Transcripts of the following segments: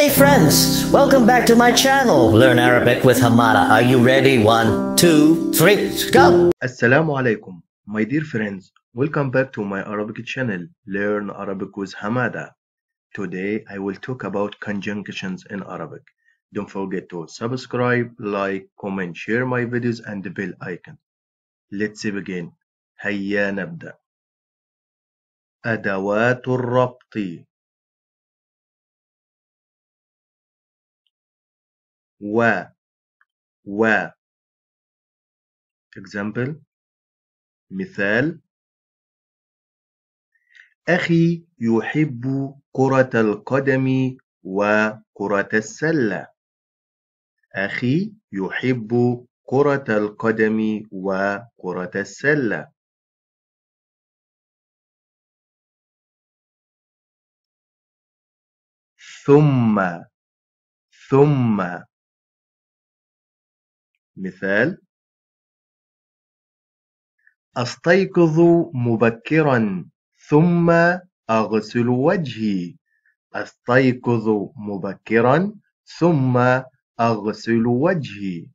Hey friends, welcome back to my channel. Learn Arabic with Hamada. Are you ready? One, two, three, go! Assalamu alaikum, my dear friends. Welcome back to my Arabic channel, Learn Arabic with Hamada. Today I will talk about conjunctions in Arabic. Don't forget to subscribe, like, comment, share my videos and the bell icon. Let's begin. هيا نبدأ. أدوات الربط و و example مثال أخي يحب كرة القدم وكرة السلة أخي يحب كرة القدم وكرة السلة ثم ثم مثال أستيقظ مبكرا ثم أغسل وجهي أستيقظ مبكرا ثم أغسل وجهي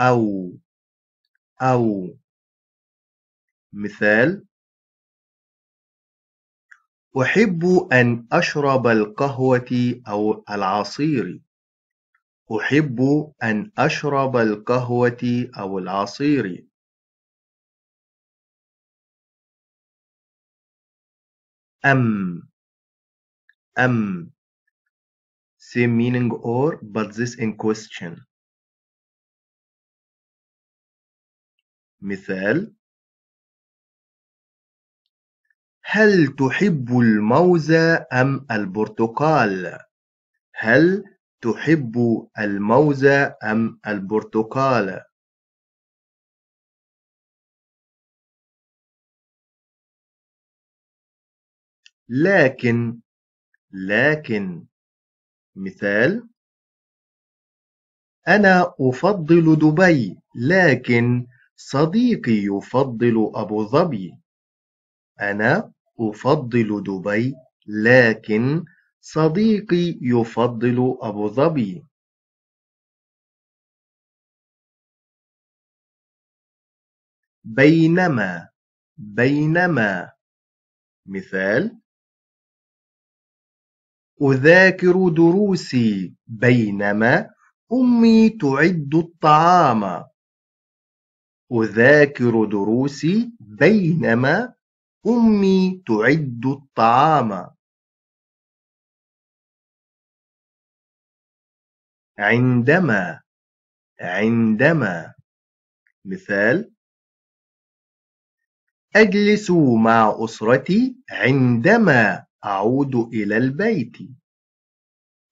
أو أو مثال أحب أن أشرب القهوة أو العصير. أحب أن أشرب القهوة أو العصير. أم أم same meaning or but this in question مثال هل تحب الموز أم البرتقال؟ هل تحب الموز أم البرتقال؟ لكن لكن مثال أنا أفضل دبي لكن صديقي يفضل أبو ظبي أنا أفضّل دبي، لكن صديقي يفضّل أبو ظبي بينما بينما مثال: أذاكر دروسي بينما أمي تعد الطعام. أذاكر دروسي بينما أمي تعد الطعام. عندما عندما مثال أجلس مع أسرتي عندما أعود إلى البيت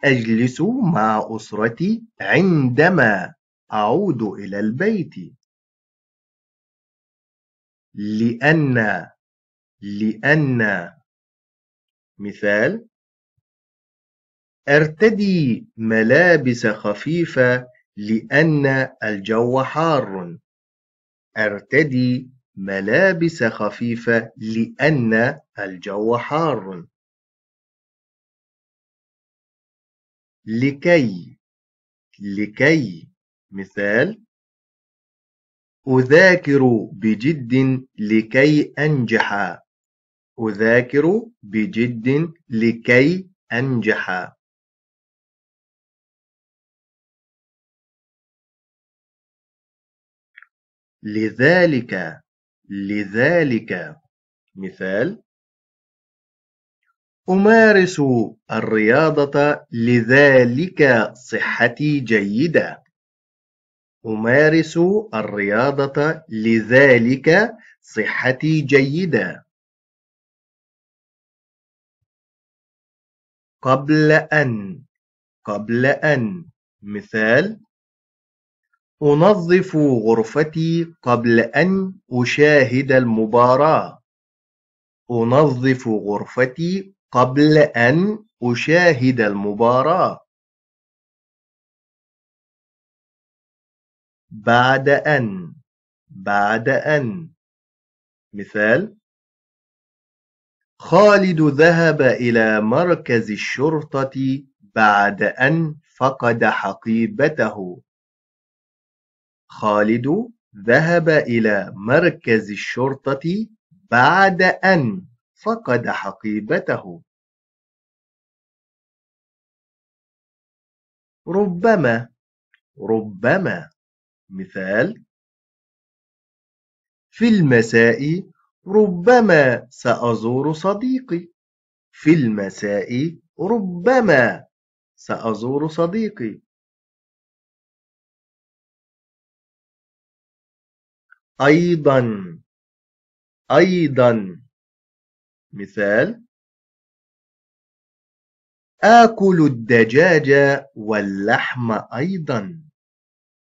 أجلس مع أسرتي عندما أعود إلى البيت لأن لأن مثال ارتدي ملابس خفيفة لأن الجو حار ارتدي ملابس خفيفة لأن الجو حار لكي لكي مثال أذاكر بجد لكي أنجح أذاكر بجد لكي أنجح. لذلك لذلك مثال أمارس الرياضة لذلك صحتي جيدة أمارس الرياضة لذلك صحتي جيدة قبل أن قبل أن مثال أنظف غرفتي قبل أن أشاهد المباراة أنظف غرفتي قبل أن أشاهد المباراة بعد أن بعد أن مثال خالد ذهب إلى مركز الشّرطة بعد أن فقد حقيبته. خالد ذهب إلى مركز الشّرطة بعد أن فقد حقيبته. ربما ربما مثال في المساء ربما سأزور صديقي. في المساء ربما سأزور صديقي. أيضا أيضا مثال آكل الدجاج واللحم أيضا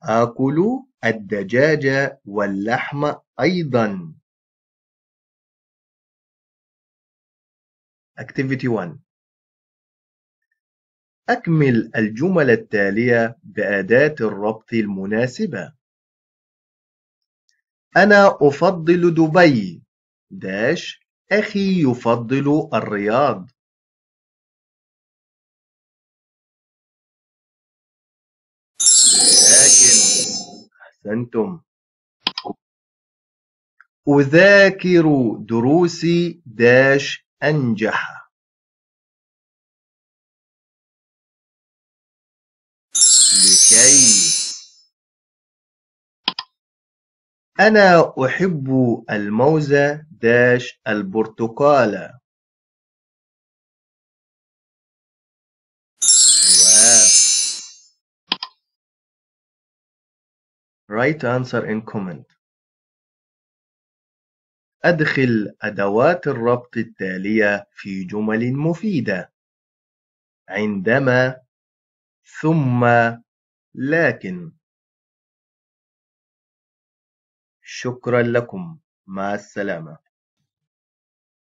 آكل الدجاج واللحم أيضا Activity 1 أكمل الجمل التالية بأداة الربط المناسبة أنا أفضل دبي داش أخي يفضل الرياض لكن أحسنتم أذاكر دروسي داش أنجح لكي أنا أحب الموزة داش البرتقالة Write answer in comment. أدخل أدوات الربط التالية في جمل مفيدة عندما ثم لكن شكرا لكم مع السلامة